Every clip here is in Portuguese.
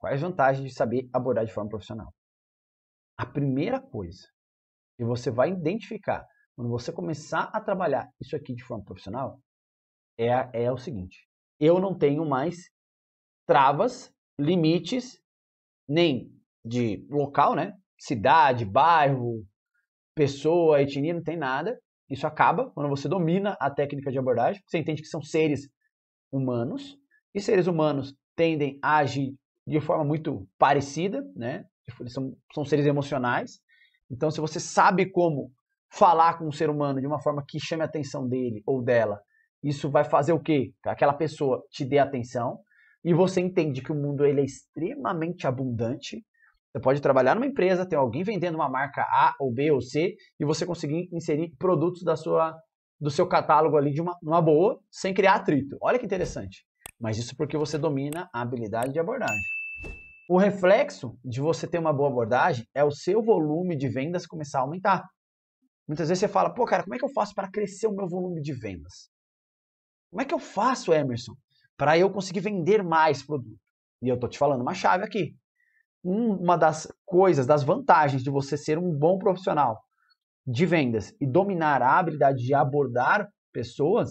Quais as vantagens de saber abordar de forma profissional? A primeira coisa que você vai identificar quando você começar a trabalhar isso aqui de forma profissional é, é o seguinte: eu não tenho mais travas, limites, nem de local, né? Cidade, bairro, pessoa, etnia, não tem nada. Isso acaba quando você domina a técnica de abordagem. Você entende que são seres humanos e seres humanos tendem a agir de forma muito parecida, né? Eles são, são seres emocionais. Então, se você sabe como falar com um ser humano de uma forma que chame a atenção dele ou dela, isso vai fazer o quê? Aquela pessoa te dê atenção e você entende que o mundo ele é extremamente abundante. Você pode trabalhar numa empresa, tem alguém vendendo uma marca A ou B ou C e você conseguir inserir produtos da sua do seu catálogo ali de uma numa boa, sem criar atrito. Olha que interessante. Mas isso porque você domina a habilidade de abordagem. O reflexo de você ter uma boa abordagem é o seu volume de vendas começar a aumentar. Muitas vezes você fala, pô, cara, como é que eu faço para crescer o meu volume de vendas? Como é que eu faço, Emerson, para eu conseguir vender mais produto? E eu tô te falando uma chave aqui. Uma das coisas, das vantagens de você ser um bom profissional de vendas e dominar a habilidade de abordar pessoas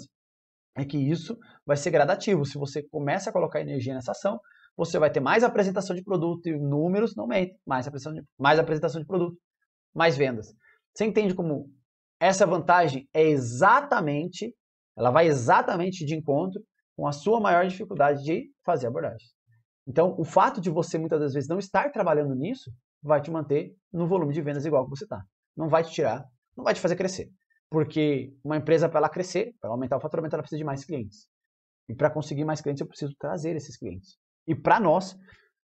é que isso vai ser gradativo. Se você começa a colocar energia nessa ação, você vai ter mais apresentação de produto e números não mente, mais apresentação de, mais apresentação de produto, mais vendas. Você entende como essa vantagem é exatamente, ela vai exatamente de encontro com a sua maior dificuldade de fazer abordagem. Então, o fato de você muitas das vezes não estar trabalhando nisso vai te manter no volume de vendas igual que você está. Não vai te tirar, não vai te fazer crescer. Porque uma empresa, para ela crescer, para aumentar o faturamento, ela precisa de mais clientes. E para conseguir mais clientes, eu preciso trazer esses clientes. E para nós,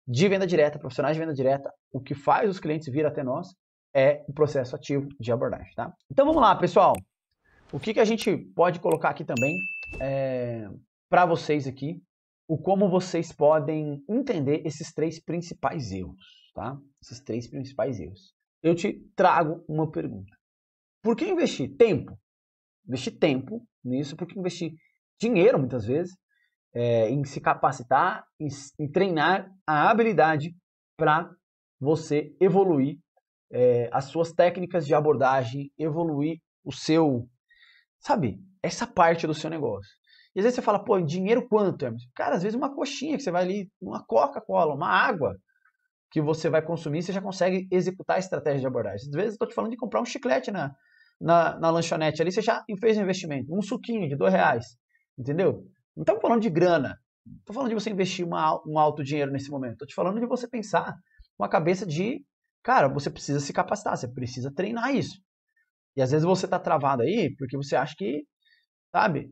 de venda direta, profissionais de venda direta, o que faz os clientes vir até nós é o processo ativo de abordagem, tá? Então vamos lá, pessoal. O que, que a gente pode colocar aqui também é, eh, para vocês aqui, o como vocês podem entender esses três principais erros, tá? Esses três principais erros. Eu te trago uma pergunta. Por que investir tempo? Investir tempo nisso, por que investir dinheiro muitas vezes é, em se capacitar, em, em treinar a habilidade para você evoluir é, as suas técnicas de abordagem, evoluir o seu, sabe, essa parte do seu negócio. E às vezes você fala, pô, dinheiro quanto, Cara, às vezes uma coxinha que você vai ali, uma Coca-Cola, uma água que você vai consumir, você já consegue executar a estratégia de abordagem. Às vezes eu te falando de comprar um chiclete na, na, na lanchonete ali, você já fez um investimento, um suquinho de dois reais, entendeu? Não estamos falando de grana. estou falando de você investir uma, um alto dinheiro nesse momento. Estou te falando de você pensar com a cabeça de, cara, você precisa se capacitar, você precisa treinar isso. E às vezes você está travado aí porque você acha que, sabe,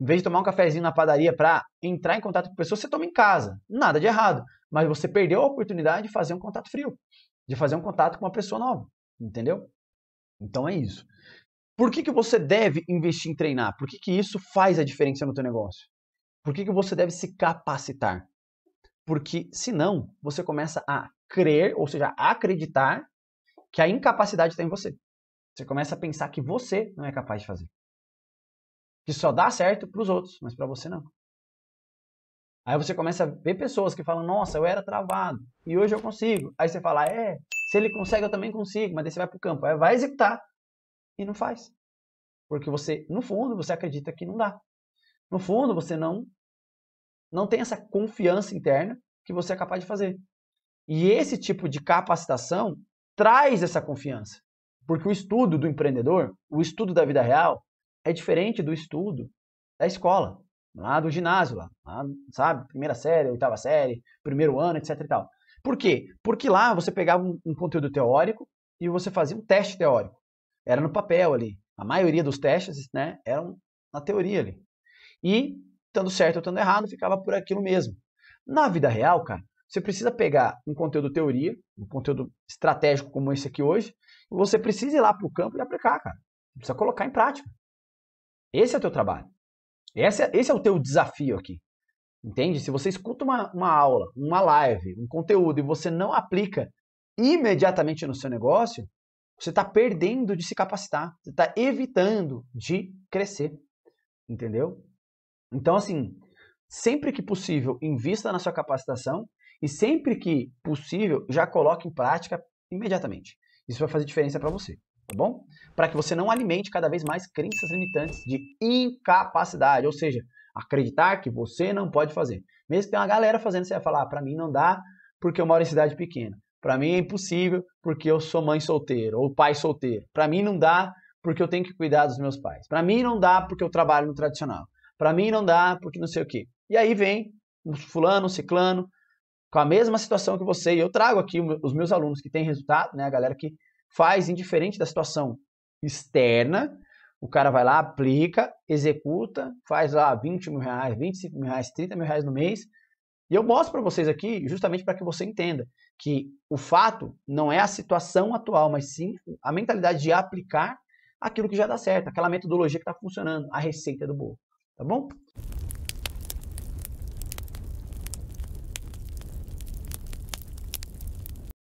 em vez de tomar um cafezinho na padaria para entrar em contato com pessoas, você toma em casa. Nada de errado. Mas você perdeu a oportunidade de fazer um contato frio, de fazer um contato com uma pessoa nova. Entendeu? Então é isso. Por que, que você deve investir em treinar? Por que, que isso faz a diferença no teu negócio? Por que, que você deve se capacitar? Porque senão você começa a crer, ou seja, a acreditar que a incapacidade está em você. Você começa a pensar que você não é capaz de fazer. Que só dá certo para os outros, mas para você não. Aí você começa a ver pessoas que falam: Nossa, eu era travado e hoje eu consigo. Aí você fala: É, se ele consegue, eu também consigo. Mas daí você vai para o campo, aí vai executar e não faz. Porque você, no fundo, você acredita que não dá. No fundo, você não não tem essa confiança interna que você é capaz de fazer. E esse tipo de capacitação traz essa confiança. Porque o estudo do empreendedor, o estudo da vida real, é diferente do estudo da escola, lá do ginásio, lá, lá sabe? Primeira série, oitava série, primeiro ano, etc e tal. Por quê? Porque lá você pegava um, um conteúdo teórico e você fazia um teste teórico era no papel ali. A maioria dos testes né, eram na teoria ali. E, estando certo ou estando errado, ficava por aquilo mesmo. Na vida real, cara, você precisa pegar um conteúdo teoria, um conteúdo estratégico como esse aqui hoje, e você precisa ir lá para o campo e aplicar, cara. Você precisa colocar em prática. Esse é o teu trabalho. Esse é, esse é o teu desafio aqui. Entende? Se você escuta uma, uma aula, uma live, um conteúdo e você não aplica imediatamente no seu negócio, você está perdendo de se capacitar, você está evitando de crescer, entendeu? Então, assim, sempre que possível, invista na sua capacitação e sempre que possível, já coloque em prática imediatamente. Isso vai fazer diferença para você, tá bom? Para que você não alimente cada vez mais crenças limitantes de incapacidade, ou seja, acreditar que você não pode fazer. Mesmo que tenha uma galera fazendo, você vai falar, ah, para mim não dá porque eu moro em cidade pequena. Para mim é impossível porque eu sou mãe solteira ou pai solteiro. Para mim não dá porque eu tenho que cuidar dos meus pais. Para mim não dá porque eu trabalho no tradicional. Para mim não dá porque não sei o quê. E aí vem um fulano, um ciclano, com a mesma situação que você. E eu trago aqui os meus alunos que têm resultado, né? A galera que faz indiferente da situação externa. O cara vai lá, aplica, executa, faz lá 20 mil reais, 25 mil reais, 30 mil reais no mês e eu mostro para vocês aqui justamente para que você entenda que o fato não é a situação atual, mas sim a mentalidade de aplicar aquilo que já dá certo, aquela metodologia que está funcionando, a receita do bolo. Tá bom?